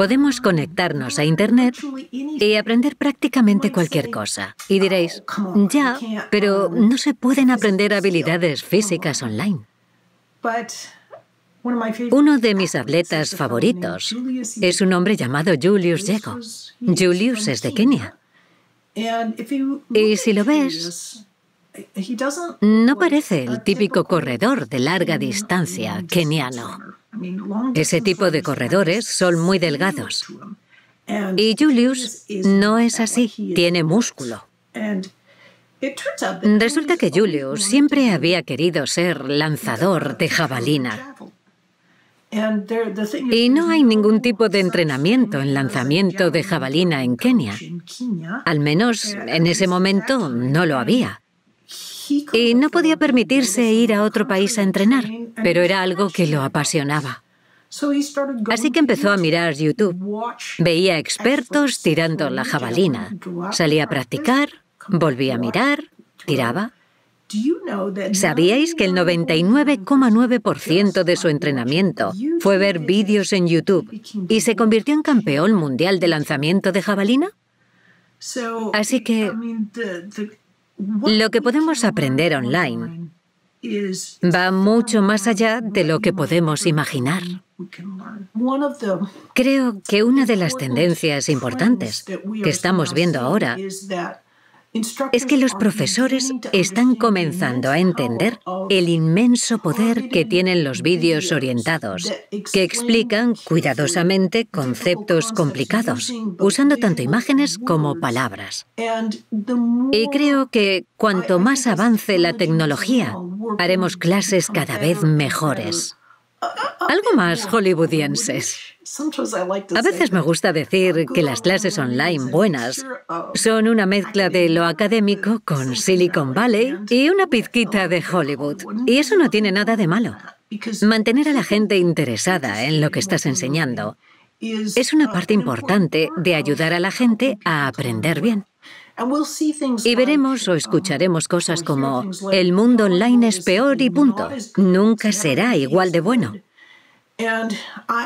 Podemos conectarnos a Internet y aprender prácticamente cualquier cosa. Y diréis, oh, ya, pero no se pueden aprender habilidades físicas online. Uno de mis atletas favoritos es un hombre llamado Julius Yego. Julius es de Kenia. Y si lo ves, no parece el típico corredor de larga distancia keniano. Ese tipo de corredores son muy delgados. Y Julius no es así, tiene músculo. Resulta que Julius siempre había querido ser lanzador de jabalina. Y no hay ningún tipo de entrenamiento en lanzamiento de jabalina en Kenia. Al menos en ese momento no lo había y no podía permitirse ir a otro país a entrenar, pero era algo que lo apasionaba. Así que empezó a mirar YouTube. Veía expertos tirando la jabalina. Salía a practicar, volvía a mirar, tiraba. ¿Sabíais que el 99,9% de su entrenamiento fue ver vídeos en YouTube y se convirtió en campeón mundial de lanzamiento de jabalina? Así que lo que podemos aprender online va mucho más allá de lo que podemos imaginar. Creo que una de las tendencias importantes que estamos viendo ahora es que los profesores están comenzando a entender el inmenso poder que tienen los vídeos orientados, que explican cuidadosamente conceptos complicados, usando tanto imágenes como palabras. Y creo que cuanto más avance la tecnología, haremos clases cada vez mejores. Algo más hollywoodienses. A veces me gusta decir que las clases online buenas son una mezcla de lo académico con Silicon Valley y una pizquita de Hollywood. Y eso no tiene nada de malo. Mantener a la gente interesada en lo que estás enseñando es una parte importante de ayudar a la gente a aprender bien. Y veremos o escucharemos cosas como, el mundo online es peor y punto. Nunca será igual de bueno.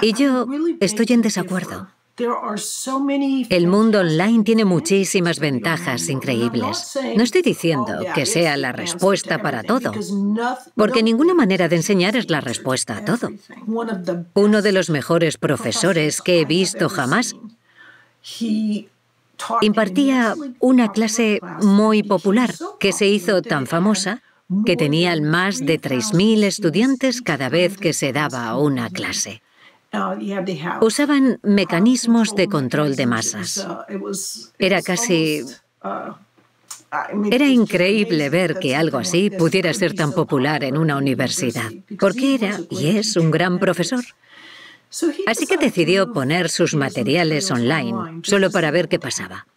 Y yo estoy en desacuerdo. Uh, El mundo online tiene muchísimas ventajas increíbles. No estoy oh, diciendo que sea la respuesta para todo, porque ninguna manera de enseñar es la respuesta a todo. Uno de los mejores profesores que he visto jamás impartía una clase muy popular que se hizo tan famosa que tenían más de 3.000 estudiantes cada vez que se daba una clase. Usaban mecanismos de control de masas. Era casi... Era increíble ver que algo así pudiera ser tan popular en una universidad, porque era y es un gran profesor. Así que decidió poner sus materiales online, solo para ver qué pasaba.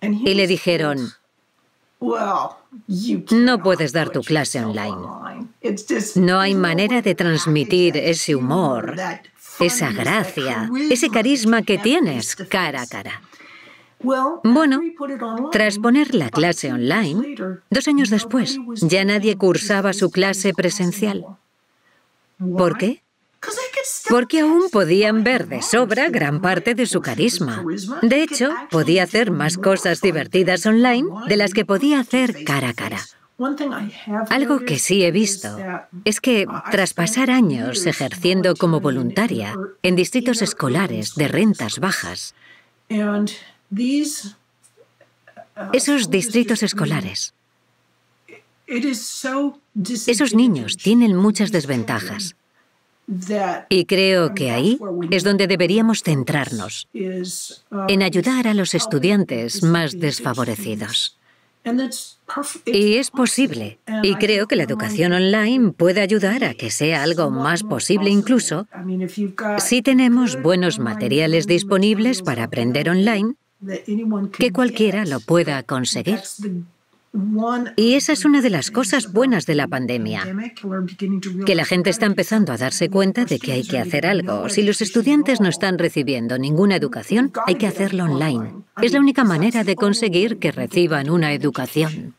Y le dijeron, no puedes dar tu clase online. No hay manera de transmitir ese humor, esa gracia, ese carisma que tienes cara a cara. Bueno, tras poner la clase online, dos años después, ya nadie cursaba su clase presencial. ¿Por qué? porque aún podían ver de sobra gran parte de su carisma. De hecho, podía hacer más cosas divertidas online de las que podía hacer cara a cara. Algo que sí he visto es que tras pasar años ejerciendo como voluntaria en distritos escolares de rentas bajas, esos distritos escolares, esos niños tienen muchas desventajas. Y creo que ahí es donde deberíamos centrarnos, uh, en ayudar a los estudiantes más desfavorecidos. Y es posible, y creo que la educación online puede ayudar a que sea algo más posible incluso si tenemos buenos materiales disponibles para aprender online que cualquiera lo pueda conseguir. Y esa es una de las cosas buenas de la pandemia, que la gente está empezando a darse cuenta de que hay que hacer algo. Si los estudiantes no están recibiendo ninguna educación, hay que hacerlo online. Es la única manera de conseguir que reciban una educación.